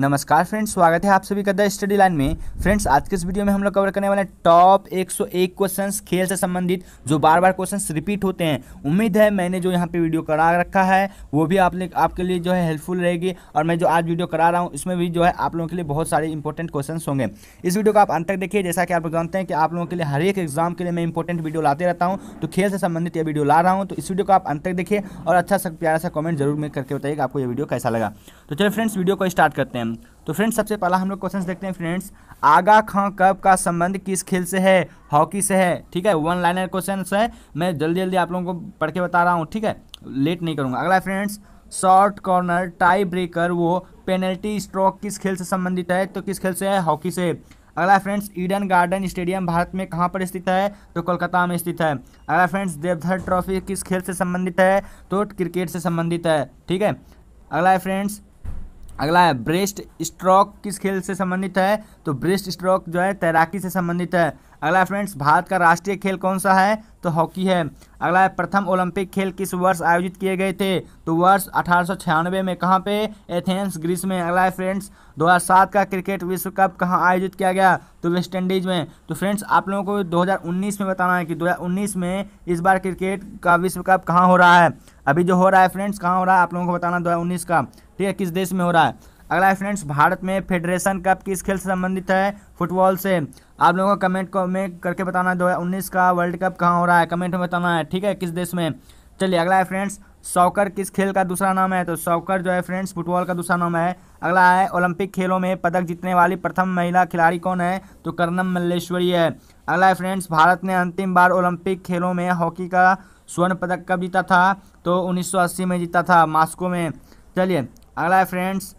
नमस्कार फ्रेंड्स स्वागत है आप सभी का द स्टडी लाइन में फ्रेंड्स आज के इस वीडियो में हम लोग कवर करने वाले टॉप 101 क्वेश्चंस खेल से संबंधित जो बार बार क्वेश्चंस रिपीट होते हैं उम्मीद है मैंने जो यहाँ पे वीडियो करा रखा है वो भी आपने आपके लिए जो है हेल्पफुल रहेगी और मैं जो आज वीडियो करा रहा हूँ इसमें भी जो है आप लोगों के लिए बहुत सारे इंपॉर्टेंट क्वेश्चन होंगे इस वीडियो को आप अंत तक देखिए जैसा कि आप जानते हैं कि आप लोगों के लिए हर एक एग्जाम के लिए मैं इंपॉर्टेंट वीडियो लाते रहता हूँ तो खेल से संबंधित यह वीडियो ला रहा हूँ तो इस वीडियो को आप अंत तक देखिए और अच्छा सा प्यारा सा कॉमेंट जरूर मैं करके बताइए आपको ये वीडियो कैसा लगा तो चलिए फ्रेंड्स वीडियो को स्टार्ट करते हैं हैं तो फ्रेंड्स सबसे पहला हम लोग क्वेश्चन देखते हैं फ्रेंड्स आगा खां कप का संबंध किस खेल से है हॉकी से है ठीक है वन लाइनर क्वेश्चन है मैं जल्दी जल्दी आप लोगों को पढ़ के बता रहा हूँ ठीक है लेट नहीं करूँगा अगला friends short corner tiebreaker वो पेनल्टी स्ट्रोक किस खेल से संबंधित है तो किस खेल से है हॉकी से अगला फ्रेंड्स ईडन गार्डन स्टेडियम भारत में कहाँ पर स्थित है तो कोलकाता में स्थित है अगला फ्रेंड्स देवधर ट्रॉफी किस खेल से संबंधित है तो क्रिकेट से संबंधित है ठीक है अगला फ्रेंड्स अगला है ब्रेस्ट स्ट्रोक किस खेल से संबंधित है तो ब्रेस्ट स्ट्रोक जो है तैराकी से संबंधित है अगला फ्रेंड्स भारत का राष्ट्रीय खेल कौन सा है तो हॉकी है अगला है प्रथम ओलंपिक खेल किस वर्ष आयोजित किए गए थे तो वर्ष अठारह में कहाँ पे एथेंस ग्रीस में अगला है फ्रेंड्स 2007 का क्रिकेट विश्व कप कहाँ आयोजित किया गया तो वेस्ट इंडीज में तो फ्रेंड्स आप लोगों को 2019 में बताना है कि 2019 में इस बार क्रिकेट का विश्व कप कहाँ हो रहा है अभी जो हो रहा है फ्रेंड्स कहाँ हो रहा है आप लोगों को बताना दो का ठीक है किस देश में हो रहा है अगला है फ्रेंड्स भारत में फेडरेशन कप किस खेल से संबंधित है फुटबॉल से आप लोगों को कमेंट को में करके बताना है दो उन्नीस का वर्ल्ड कप कहाँ हो रहा है कमेंट में बताना है ठीक है किस देश में चलिए अगला है फ्रेंड्स सॉकर किस खेल का दूसरा नाम है तो सॉकर जो है फ्रेंड्स फुटबॉल का दूसरा नाम है अगला है ओलंपिक खेलों में पदक जीतने वाली प्रथम महिला खिलाड़ी कौन है तो कर्नम मल्लेश्वरी है अगला है फ्रेंड्स भारत ने अंतिम बार ओलंपिक खेलों में हॉकी का स्वर्ण पदक कब जीता था तो 1980 में जीता था मास्को में चलिए अगला है फ्रेंड्स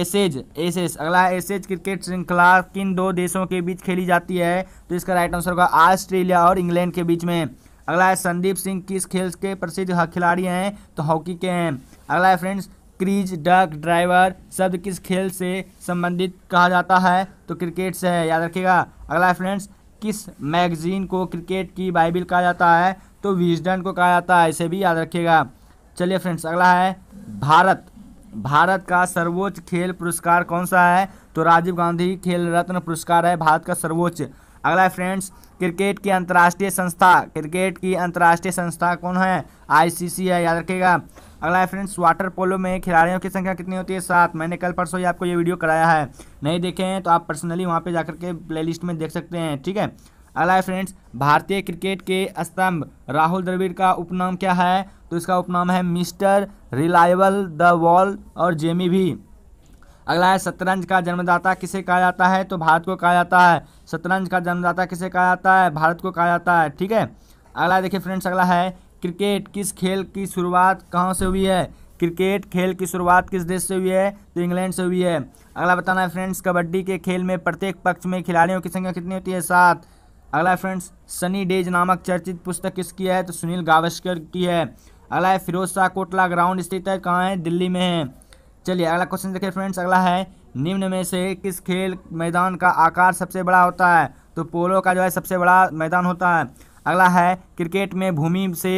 एसेज एसेज अगला एसेज क्रिकेट श्रृंखला किन दो देशों के बीच खेली जाती है तो इसका राइट आंसर होगा ऑस्ट्रेलिया और इंग्लैंड के बीच में अगला है संदीप सिंह किस खेल के प्रसिद्ध खिलाड़ी हैं तो हॉकी के हैं अगला है फ्रेंड्स क्रीज डक ड्राइवर शब्द किस खेल से संबंधित कहा जाता है तो क्रिकेट से है याद रखिएगा अगला है फ्रेंड्स किस मैगजीन को क्रिकेट की बाइबिल कहा जाता है तो विजडन को कहा जाता है इसे भी याद रखिएगा चलिए फ्रेंड्स अगला है भारत भारत का सर्वोच्च खेल पुरस्कार कौन सा है तो राजीव गांधी खेल रत्न पुरस्कार है भारत का सर्वोच्च अगला है फ्रेंड्स क्रिकेट की अंतर्राष्ट्रीय संस्था क्रिकेट की अंतर्राष्ट्रीय संस्था कौन है आईसीसी है याद रखिएगा अगला है फ्रेंड्स वाटर पोलो में खिलाड़ियों की संख्या कितनी होती है सात मैंने कल परसों ही आपको ये वीडियो कराया है नहीं देखे हैं तो आप पर्सनली वहाँ पे जाकर के प्ले में देख सकते हैं ठीक है अगला है फ्रेंड्स भारतीय क्रिकेट के स्तंभ राहुल द्रविड़ का उपनाम क्या है तो इसका उपनाम है मिस्टर रिलायबल द वॉल और जेमी भी अगला है शतरंज का जन्मदाता किसे कहा जाता है तो भारत को कहा जाता है शतरंज का जन्मदाता किसे कहा जाता है भारत को कहा जाता है ठीक है अगला देखिए फ्रेंड्स अगला है क्रिकेट किस खेल की शुरुआत कहाँ से हुई है क्रिकेट खेल की शुरुआत किस देश से हुई है तो इंग्लैंड से हुई है अगला बताना है फ्रेंड्स कबड्डी के खेल में प्रत्येक पक्ष में खिलाड़ियों की संख्या कितनी होती है सात अगला फ्रेंड्स सनी डेज नामक चर्चित पुस्तक किसकी है तो सुनील गावस्कर की है अगला है फिरोज शाह कोटला ग्राउंड स्थित है कहाँ है दिल्ली में है चलिए अगला क्वेश्चन देखिए फ्रेंड्स अगला है निम्न में से किस खेल मैदान का आकार सबसे बड़ा होता है तो पोलो का जो है सबसे बड़ा मैदान होता है अगला है क्रिकेट में भूमि से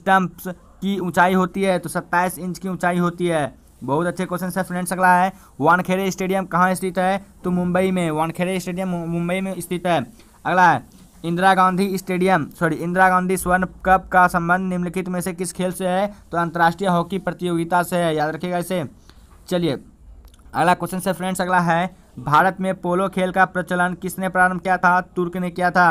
स्टम्प्स की ऊंचाई होती है तो सत्ताईस इंच की ऊंचाई होती है बहुत अच्छे क्वेश्चन है फ्रेंड्स अगला है वानखेड़े स्टेडियम कहाँ स्थित है तो मुंबई में वानखेड़े स्टेडियम मुंबई में स्थित है अगला है इंदिरा गांधी स्टेडियम सॉरी इंदिरा गांधी स्वर्ण कप का संबंध निम्नलिखित में से किस खेल से है तो अंतर्राष्ट्रीय हॉकी प्रतियोगिता से है याद रखिएगा इसे चलिए अगला क्वेश्चन से फ्रेंड्स अगला है भारत में पोलो खेल का प्रचलन किसने प्रारंभ किया था तुर्क ने किया था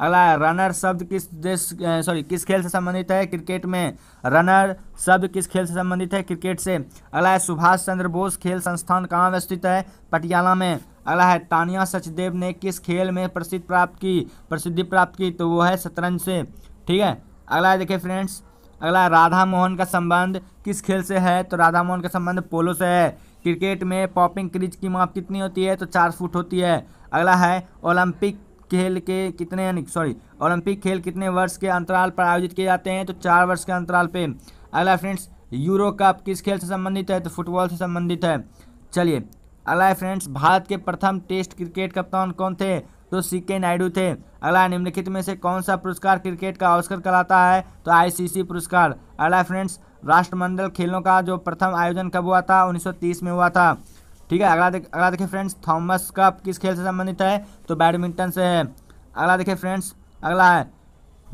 अगला है रनर शब्द किस देश सॉरी किस खेल से संबंधित है क्रिकेट में रनर शब्द किस खेल से संबंधित है क्रिकेट से अगला है सुभाष चंद्र बोस खेल संस्थान कहाँ में है पटियाला में अगला है तानिया सचदेव ने किस खेल में प्रसिद्ध प्राप्त की प्रसिद्धि प्राप्त की तो वो है शतरंज से ठीक है अगला है देखिए फ्रेंड्स अगला राधा मोहन का संबंध किस खेल से है तो राधा मोहन का संबंध पोलो से है क्रिकेट में पॉपिंग क्रीज की माप कितनी होती है तो चार फुट होती है अगला है ओलंपिक खेल के कितने यानी सॉरी ओलंपिक खेल कितने वर्ष के अंतराल पर आयोजित किए जाते हैं तो चार वर्ष के अंतराल पर अगला फ्रेंड्स यूरो कप किस खेल से संबंधित है तो फुटबॉल से संबंधित है चलिए अगला फ्रेंड्स भारत के प्रथम टेस्ट क्रिकेट कप्तान कौन थे तो सी के नायडू थे अगला निम्नलिखित में से कौन सा पुरस्कार क्रिकेट का अवसर कराता है तो आईसीसी पुरस्कार अगला फ्रेंड्स राष्ट्रमंडल खेलों का जो प्रथम आयोजन कब हुआ था 1930 में हुआ था ठीक है अगला देख अगला देखिए फ्रेंड्स थॉमस कप किस खेल से संबंधित है तो बैडमिंटन से है अगला देखिए फ्रेंड्स अगला है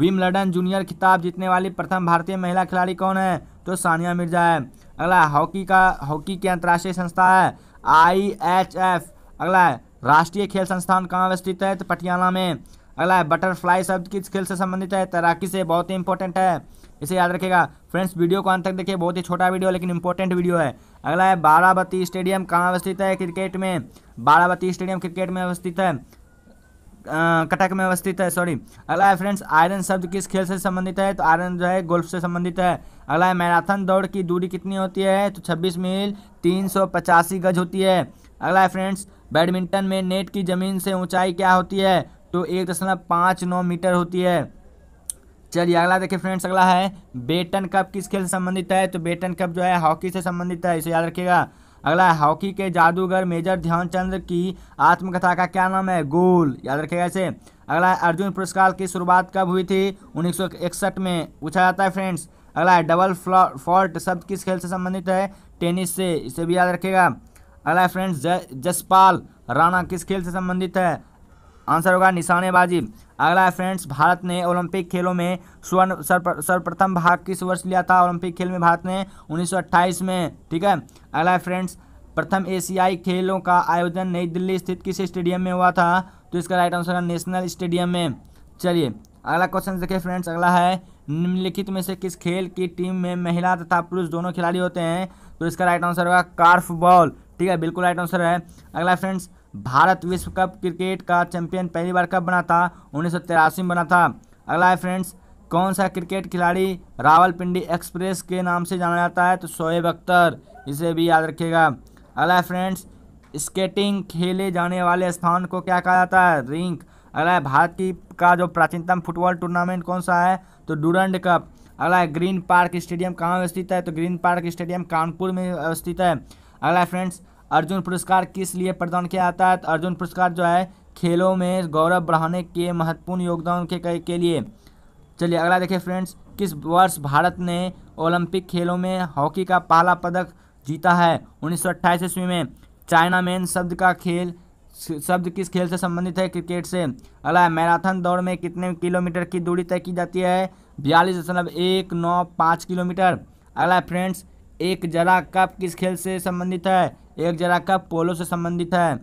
विमलडन जूनियर खिताब जीतने वाली प्रथम भारतीय महिला खिलाड़ी कौन है तो सानिया मिर्जा है अगला हॉकी का हॉकी की अंतर्राष्ट्रीय संस्था है आई एच एफ अगला है राष्ट्रीय खेल संस्थान कहाँ अवस्थित है तो पटियाला में अगला है बटरफ्लाई शब्द किस खेल से संबंधित है तैराकी से बहुत ही इंपॉर्टेंट है इसे याद रखेगा फ्रेंड्स वीडियो को अंत तक देखिए बहुत ही छोटा वीडियो लेकिन इंपॉर्टेंट वीडियो है अगला है बाराबती स्टेडियम कहाँ अवस्थित है क्रिकेट में बाराबती स्टेडियम क्रिकेट में अवस्थित है कटक में अवस्थित है सॉरी अगला है फ्रेंड्स आयरन शब्द किस खेल से संबंधित है तो आयरन जो है गोल्फ से संबंधित है अगला है मैराथन दौड़ की दूरी कितनी होती है तो 26 मील तीन गज होती है अगला है फ्रेंड्स बैडमिंटन में नेट की ज़मीन से ऊंचाई क्या होती है तो एक दशमलव पाँच नौ मीटर होती है चलिए अगला देखिए फ्रेंड्स अगला है बेटन कप किस खेल से संबंधित है तो बेटन कप जो है हॉकी से संबंधित है इसे याद रखिएगा अगला है हॉकी के जादूगर मेजर ध्यानचंद की आत्मकथा का क्या नाम है गोल याद रखिएगा इसे अगला है अर्जुन पुरस्कार की शुरुआत कब हुई थी उन्नीस में पूछा जाता है फ्रेंड्स अगला है डबल फॉल्ट शब्द किस खेल से संबंधित है टेनिस से इसे भी याद रखेगा अगला है फ्रेंड्स जसपाल राणा किस खेल से संबंधित है आंसर होगा निशानेबाजी अगला है फ्रेंड्स भारत ने ओलंपिक खेलों में स्वर्ण सर्वप्रथम भाग किस वर्ष लिया था ओलंपिक खेल में भारत ने 1928 में ठीक है अगला है फ्रेंड्स प्रथम एशियाई खेलों का आयोजन नई दिल्ली स्थित किस स्टेडियम में हुआ था तो इसका राइट आंसर है नेशनल स्टेडियम में चलिए अगला क्वेश्चन देखिए फ्रेंड्स अगला है निम्नलिखित में से किस खेल की टीम में महिला तथा पुरुष दोनों खिलाड़ी होते हैं तो इसका राइट आंसर होगा कार्फ बॉल ठीक है बिल्कुल राइट आंसर है अगला फ्रेंड्स भारत विश्व कप क्रिकेट का चैंपियन पहली बार कब बना था उन्नीस में बना था अगला है फ्रेंड्स कौन सा क्रिकेट खिलाड़ी रावलपिंडी एक्सप्रेस के नाम से जाना जाता है तो शोएब अख्तर इसे भी याद रखिएगा अगला है फ्रेंड्स स्केटिंग खेले जाने वाले स्थान को क्या कहा जाता है रिंक अगला है भारत की का जो प्राचीनतम फुटबॉल टूर्नामेंट कौन सा है तो डूरंड कप अगला है ग्रीन पार्क स्टेडियम कहाँ अवस्थित है तो ग्रीन पार्क स्टेडियम कानपुर में अवस्थित है अगला है फ्रेंड्स अर्जुन पुरस्कार किस लिए प्रदान किया जाता है तो अर्जुन पुरस्कार जो है खेलों में गौरव बढ़ाने के महत्वपूर्ण योगदान के, के लिए चलिए अगला देखिए फ्रेंड्स किस वर्ष भारत ने ओलंपिक खेलों में हॉकी का पहला पदक जीता है उन्नीस सौ अट्ठाईस ईस्वी में चाइना मैन शब्द का खेल शब्द किस खेल से संबंधित है क्रिकेट से अगला मैराथन दौड़ में कितने किलोमीटर की दूरी तय की जाती है बयालीस दशमलव एक नौ पाँच किलोमीटर अगला फ्रेंड्स एक जरा कप किस खेल से संबंधित है एक जरा कप पोलो से संबंधित है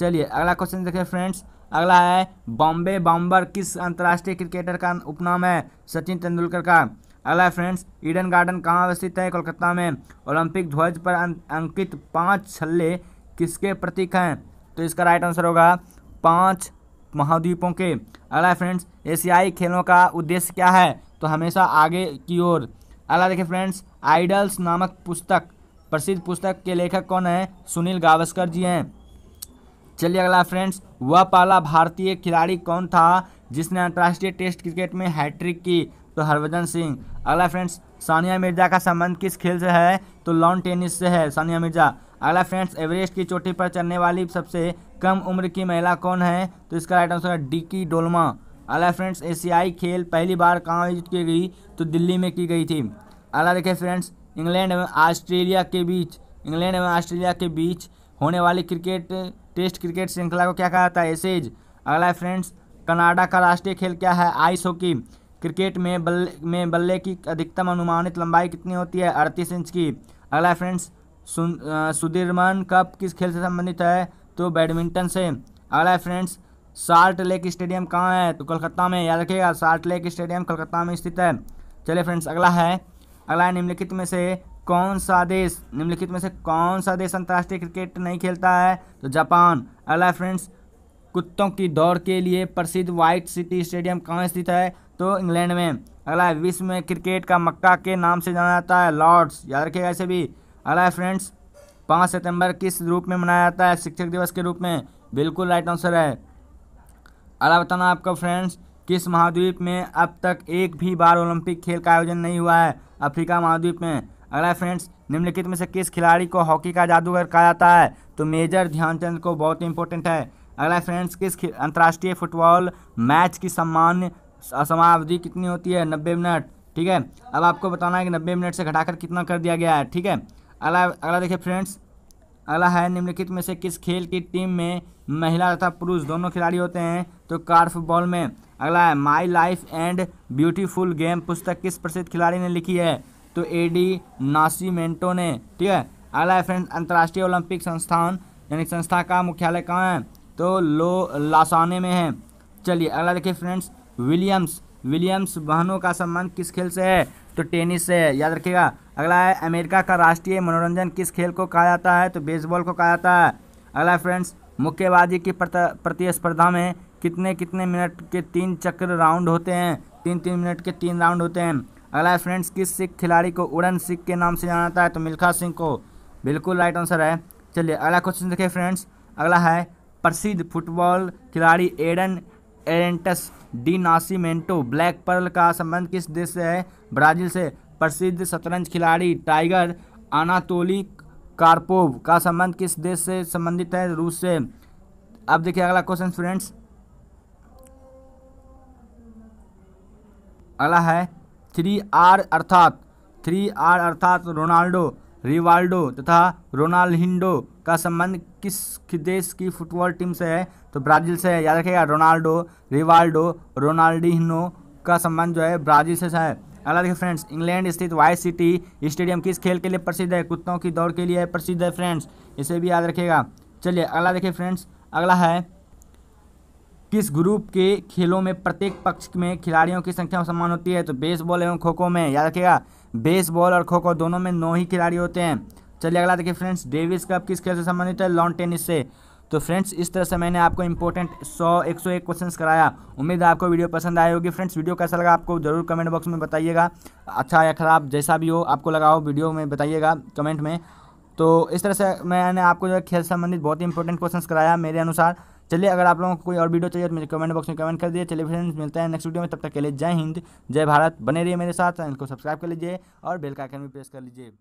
चलिए अगला क्वेश्चन देखें फ्रेंड्स अगला है बॉम्बे बॉम्बर किस अंतर्राष्ट्रीय क्रिकेटर का उपनाम है सचिन तेंदुलकर का अगला है फ्रेंड्स ईडन गार्डन कहाँ अवस्थित है कोलकाता में ओलंपिक ध्वज पर अं-, अंकित पाँच छल्ले किसके प्रतीक हैं तो इसका राइट आंसर होगा पाँच महाद्वीपों के अगला फ्रेंड्स एशियाई खेलों का उद्देश्य क्या है तो हमेशा आगे की ओर अगला देखिए फ्रेंड्स आइडल्स नामक पुस्तक प्रसिद्ध पुस्तक के लेखक कौन हैं सुनील गावस्कर जी हैं चलिए अगला फ्रेंड्स वह पहला भारतीय खिलाड़ी कौन था जिसने अंतर्राष्ट्रीय टेस्ट क्रिकेट में हैट्रिक की तो हरभजन सिंह अगला फ्रेंड्स सानिया मिर्जा का संबंध किस खेल से है तो लॉन टेनिस से है सानिया मिर्जा अगला फ्रेंड्स एवरेस्ट की चोटी पर चलने वाली सबसे कम उम्र की महिला कौन है तो इसका राइट आंसर है डिकी डोलमा अगला फ्रेंड्स एशियाई खेल पहली बार कहाँ आयोजित की गई तो दिल्ली में की गई थी अगला देखिए फ्रेंड्स इंग्लैंड एवं ऑस्ट्रेलिया के बीच इंग्लैंड एवं ऑस्ट्रेलिया के बीच होने वाली क्रिकेट टेस्ट क्रिकेट श्रृंखला को क्या कहा जाता है एसेज अगला है फ्रेंड्स कनाडा का राष्ट्रीय खेल क्या है आइस हॉकी क्रिकेट में बल्ले में बल्ले की अधिकतम अनुमानित लंबाई कितनी होती है अड़तीस इंच की अगला है फ्रेंड्स सुधीरमन कप किस खेल से संबंधित है तो बैडमिंटन से अगला है फ्रेंड्स साल्ट लेक स्टेडियम कहाँ है तो कोलकाता में याद रखिएगा साल्ट लेक स्टेडियम कोलकाता में स्थित है चलिए फ्रेंड्स अगला है अगला निम्नलिखित में से कौन सा देश निम्नलिखित में से कौन सा देश अंतर्राष्ट्रीय क्रिकेट नहीं खेलता है तो जापान अगला फ्रेंड्स कुत्तों की दौड़ के लिए प्रसिद्ध व्हाइट सिटी स्टेडियम कहाँ स्थित है तो इंग्लैंड में अगला विश्व में क्रिकेट का मक्का के नाम से जाना जाता है लॉर्ड्स याद रखिएगा ऐसे भी अगला फ्रेंड्स पाँच सितंबर किस रूप में मनाया जाता है शिक्षक दिवस के रूप में बिल्कुल राइट आंसर है अगला बताना आपका फ्रेंड्स किस महाद्वीप में अब तक एक भी बार ओलंपिक खेल का आयोजन नहीं हुआ है अफ्रीका महाद्वीप में अगला फ्रेंड्स निम्नलिखित में से किस खिलाड़ी को हॉकी का जादूगर कहा जाता है तो मेजर ध्यानचंद को बहुत इंपॉर्टेंट है अगला फ्रेंड्स किस अंतर्राष्ट्रीय फुटबॉल मैच की सम्मान समावधि कितनी होती है नब्बे मिनट ठीक है अब आपको बताना है कि नब्बे मिनट से घटाकर कितना कर दिया गया है ठीक है अगला अगला देखिए फ्रेंड्स अगला है निम्नलिखित में से किस खेल की टीम में महिला तथा पुरुष दोनों खिलाड़ी होते हैं तो कार्फबॉल में अगला है my life and beautiful game पुस्तक किस प्रसिद्ध खिलाड़ी ने लिखी है तो ए डी नासीमेंटो ने ठीक है अगला है फ्रेंड्स अंतर्राष्ट्रीय ओलंपिक संस्थान यानी संस्था का मुख्यालय कहाँ है तो लो लासाने में है चलिए अगला देखिए फ्रेंड्स विलियम्स विलियम्स बहनों का संबंध किस खेल से है तो टेनिस से है याद रखिएगा अगला है अमेरिका का राष्ट्रीय मनोरंजन किस खेल को कहा जाता है तो बेसबॉल को कहा जाता है अगला फ्रेंड्स मुक्केबाजी की प्रतिस्पर्धा में कितने कितने मिनट के तीन चक्र राउंड होते हैं तीन तीन मिनट के तीन राउंड होते हैं अगला है फ्रेंड्स किस सिख खिलाड़ी को उड़न सिख के नाम से जाना जाता है तो मिल्खा सिंह को बिल्कुल राइट आंसर है चलिए अगला क्वेश्चन देखिए फ्रेंड्स अगला है प्रसिद्ध फुटबॉल खिलाड़ी Edson Arantes do Nascimento black pearl का संबंध किस देश से है ब्राजील से प्रसिद्ध शतरंज खिलाड़ी टाइगर अनातोली कारपोव का संबंध किस देश से संबंधित है रूस से अब देखिए अगला क्वेश्चन फ्रेंड्स अगला है थ्री आर अर्थात थ्री आर अर्थात रोनाल्डो रिवाल्डो तथा रोनाल्डिंडो का संबंध किस देश की फुटबॉल टीम से है तो ब्राज़ील से है याद रखिएगा रोनाल्डो रिवाल्डो रोनाल्डिनो का संबंध जो है ब्राज़ील से है अगला देखिए फ्रेंड्स इंग्लैंड स्थित वाइस सिटी स्टेडियम किस खेल के लिए प्रसिद्ध है कुत्तों की दौड़ के लिए प्रसिद्ध है फ्रेंड्स इसे भी याद रखिएगा चलिए अगला देखिए फ्रेंड्स अगला है किस ग्रुप के खेलों में प्रत्येक पक्ष में खिलाड़ियों की संख्या में समान होती है तो बेसबॉल एवं खो खो में याद रखिएगा बेसबॉल और खो खो दोनों में नौ ही खिलाड़ी होते हैं चलिए अगला देखिए फ्रेंड्स डेविस कप किस खेल से संबंधित है लॉन टेनिस से तो फ्रेंड्स इस तरह से मैंने आपको इंपॉर्टेंट 100 101 क्वेश्चंस कराया उम्मीद है आपको वीडियो पसंद आई होगी फ्रेंड्स वीडियो कैसा लगा आपको जरूर कमेंट बॉक्स में बताइएगा अच्छा या खराब जैसा भी हो आपको लगा हो वीडियो में बताइएगा कमेंट में तो इस तरह से मैंने आपको जो है खेल संबंधित बहुत ही इंपॉर्टेंट क्वेश्चन कराया मेरे अनुसार चलिए अगर आप लोगों को कोई और वीडियो चाहिए तो मुझे कमेंट बॉक्स में कमेंट कर दिए चलिए फ्रेंड्स मिलते हैं नेक्स्ट वीडियो में तब तक के लिए जय हिंद जय भारत बने रहिए मेरे साथ चैनल को सब्सक्राइब कर लीजिए और बेल का आइकन भी प्रेस कर लीजिए